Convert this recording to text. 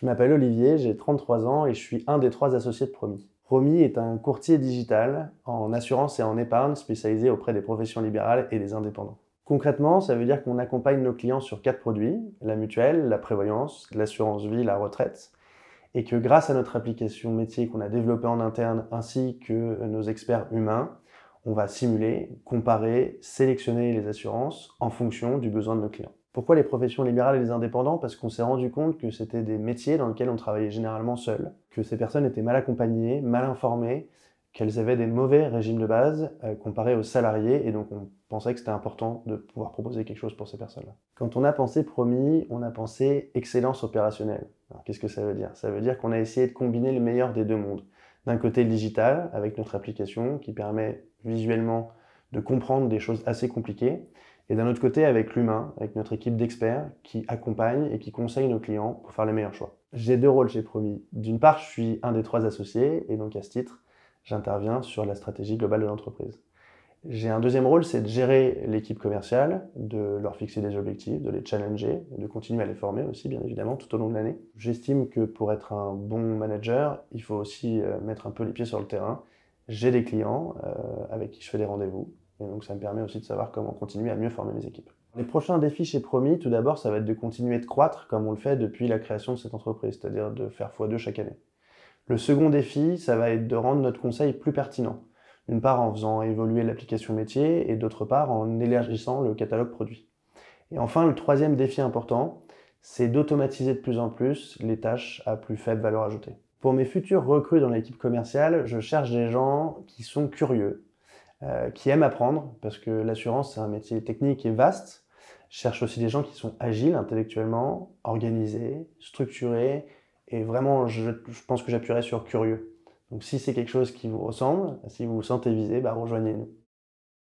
Je m'appelle Olivier, j'ai 33 ans et je suis un des trois associés de Promis. Promis est un courtier digital en assurance et en épargne spécialisé auprès des professions libérales et des indépendants. Concrètement, ça veut dire qu'on accompagne nos clients sur quatre produits, la mutuelle, la prévoyance, l'assurance vie, la retraite, et que grâce à notre application métier qu'on a développée en interne ainsi que nos experts humains, on va simuler, comparer, sélectionner les assurances en fonction du besoin de nos clients. Pourquoi les professions libérales et les indépendants Parce qu'on s'est rendu compte que c'était des métiers dans lesquels on travaillait généralement seul, que ces personnes étaient mal accompagnées, mal informées, qu'elles avaient des mauvais régimes de base euh, comparés aux salariés, et donc on pensait que c'était important de pouvoir proposer quelque chose pour ces personnes-là. Quand on a pensé promis, on a pensé excellence opérationnelle. qu'est-ce que ça veut dire Ça veut dire qu'on a essayé de combiner le meilleur des deux mondes. D'un côté le digital, avec notre application qui permet visuellement de comprendre des choses assez compliquées, et d'un autre côté, avec l'humain, avec notre équipe d'experts qui accompagne et qui conseille nos clients pour faire les meilleurs choix. J'ai deux rôles j'ai Promis. D'une part, je suis un des trois associés et donc à ce titre, j'interviens sur la stratégie globale de l'entreprise. J'ai un deuxième rôle, c'est de gérer l'équipe commerciale, de leur fixer des objectifs, de les challenger, de continuer à les former aussi, bien évidemment, tout au long de l'année. J'estime que pour être un bon manager, il faut aussi euh, mettre un peu les pieds sur le terrain. J'ai des clients euh, avec qui je fais des rendez-vous. Et donc, ça me permet aussi de savoir comment continuer à mieux former mes équipes. Les prochains défis chez Promis, tout d'abord, ça va être de continuer de croître comme on le fait depuis la création de cette entreprise, c'est-à-dire de faire x2 chaque année. Le second défi, ça va être de rendre notre conseil plus pertinent. D'une part en faisant évoluer l'application métier et d'autre part en élargissant le catalogue produit. Et enfin, le troisième défi important, c'est d'automatiser de plus en plus les tâches à plus faible valeur ajoutée. Pour mes futurs recrues dans l'équipe commerciale, je cherche des gens qui sont curieux, euh, qui aiment apprendre, parce que l'assurance, c'est un métier technique et vaste. Je cherche aussi des gens qui sont agiles intellectuellement, organisés, structurés, et vraiment, je, pense que j'appuierai sur curieux. Donc si c'est quelque chose qui vous ressemble, si vous vous sentez visé, bah, rejoignez-nous.